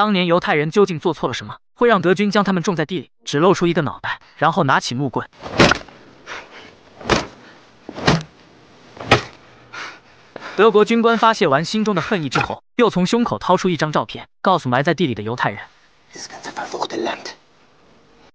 当年犹太人究竟做错了什么，会让德军将他们种在地里，只露出一个脑袋，然后拿起木棍？德国军官发泄完心中的恨意之后，又从胸口掏出一张照片，告诉埋在地里的犹太人。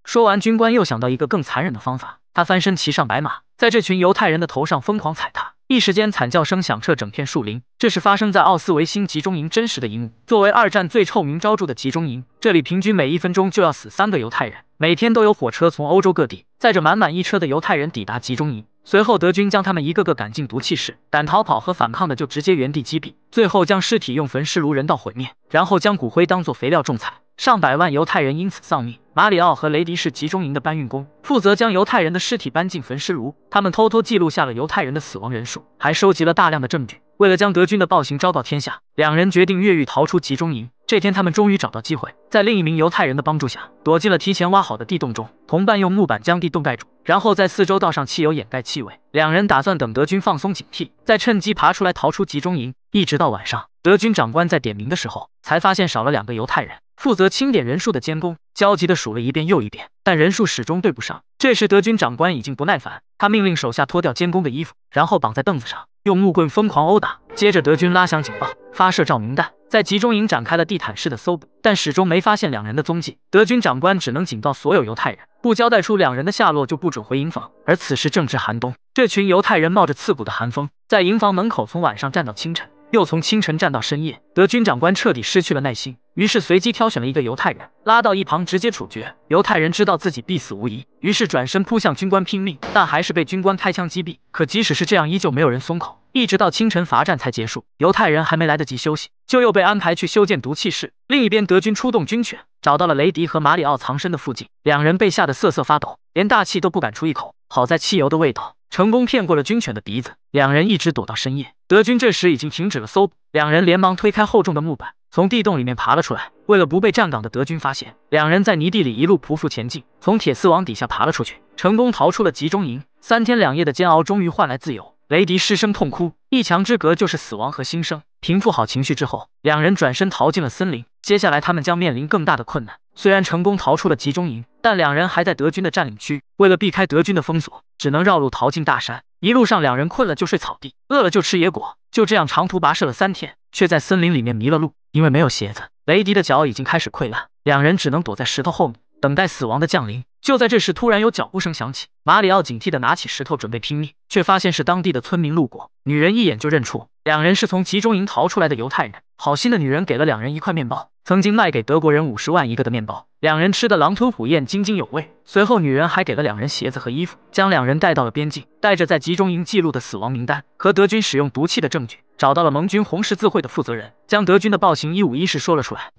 说完，军官又想到一个更残忍的方法，他翻身骑上白马，在这群犹太人的头上疯狂踩踏。一时间，惨叫声响彻整片树林。这是发生在奥斯维辛集中营真实的一幕。作为二战最臭名昭著的集中营，这里平均每一分钟就要死三个犹太人，每天都有火车从欧洲各地载着满满一车的犹太人抵达集中营，随后德军将他们一个个赶进毒气室，敢逃跑和反抗的就直接原地击毙，最后将尸体用焚尸炉人道毁灭，然后将骨灰当做肥料种菜。上百万犹太人因此丧命。马里奥和雷迪是集中营的搬运工，负责将犹太人的尸体搬进焚尸炉。他们偷偷记录下了犹太人的死亡人数，还收集了大量的证据。为了将德军的暴行昭告天下，两人决定越狱逃出集中营。这天，他们终于找到机会，在另一名犹太人的帮助下，躲进了提前挖好的地洞中。同伴用木板将地洞盖住，然后在四周倒上汽油掩盖气味。两人打算等德军放松警惕，再趁机爬出来逃出集中营。一直到晚上，德军长官在点名的时候，才发现少了两个犹太人。负责清点人数的监工焦急地数了一遍又一遍，但人数始终对不上。这时，德军长官已经不耐烦，他命令手下脱掉监工的衣服，然后绑在凳子上，用木棍疯狂殴打。接着，德军拉响警报，发射照明弹，在集中营展开了地毯式的搜捕，但始终没发现两人的踪迹。德军长官只能警告所有犹太人，不交代出两人的下落就不准回营房。而此时正值寒冬，这群犹太人冒着刺骨的寒风，在营房门口从晚上站到清晨。又从清晨站到深夜，德军长官彻底失去了耐心，于是随机挑选了一个犹太人，拉到一旁直接处决。犹太人知道自己必死无疑，于是转身扑向军官拼命，但还是被军官开枪击毙。可即使是这样，依旧没有人松口，一直到清晨罚站才结束。犹太人还没来得及休息，就又被安排去修建毒气室。另一边，德军出动军犬，找到了雷迪和马里奥藏身的附近，两人被吓得瑟瑟发抖，连大气都不敢出一口。好在汽油的味道。成功骗过了军犬的鼻子，两人一直躲到深夜。德军这时已经停止了搜捕，两人连忙推开厚重的木板，从地洞里面爬了出来。为了不被站岗的德军发现，两人在泥地里一路匍匐前进，从铁丝网底下爬了出去，成功逃出了集中营。三天两夜的煎熬，终于换来自由。雷迪失声痛哭，一墙之隔就是死亡和新生。平复好情绪之后，两人转身逃进了森林。接下来，他们将面临更大的困难。虽然成功逃出了集中营，但两人还在德军的占领区。为了避开德军的封锁，只能绕路逃进大山。一路上，两人困了就睡草地，饿了就吃野果。就这样长途跋涉了三天，却在森林里面迷了路。因为没有鞋子，雷迪的脚已经开始溃烂。两人只能躲在石头后面，等待死亡的降临。就在这时，突然有脚步声响起。马里奥警惕地拿起石头准备拼命，却发现是当地的村民路过。女人一眼就认出两人是从集中营逃出来的犹太人。好心的女人给了两人一块面包，曾经卖给德国人五十万一个的面包。两人吃的狼吞虎咽，津津有味。随后，女人还给了两人鞋子和衣服，将两人带到了边境，带着在集中营记录的死亡名单和德军使用毒气的证据，找到了盟军红十字会的负责人，将德军的暴行一五一十说了出来。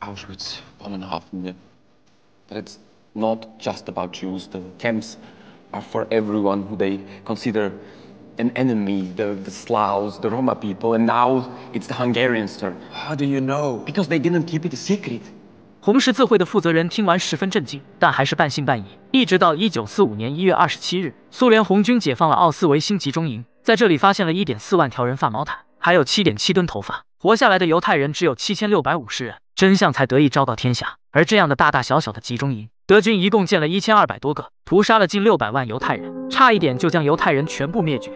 Auschwitz, one and a half million. But it's not just about Jews. The camps are for everyone who they consider an enemy, the, the Slavs, the Roma people, and now it's the Hungarians' turn. How do you know? Because they didn't keep it a secret. 红十字会的负责人听完十分震惊，但还是半信半疑。一直到一九四五年一月二十七日，苏联红军解放了奥斯维辛集中营，在这里发现了一点四万条人发毛毯，还有七点七吨头发。活下来的犹太人只有七千六百五十人，真相才得以昭告天下。而这样的大大小小的集中营，德军一共建了一千二百多个，屠杀了近六百万犹太人，差一点就将犹太人全部灭绝。